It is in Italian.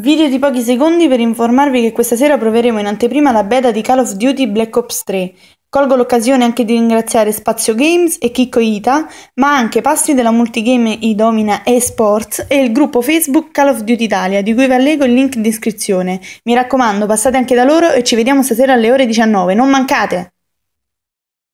Video di pochi secondi per informarvi che questa sera proveremo in anteprima la beta di Call of Duty Black Ops 3. Colgo l'occasione anche di ringraziare Spazio Games e Kiko Ita, ma anche pasti della multigame Idomina eSports e il gruppo Facebook Call of Duty Italia, di cui vi allego il link in descrizione. Mi raccomando, passate anche da loro e ci vediamo stasera alle ore 19. Non mancate!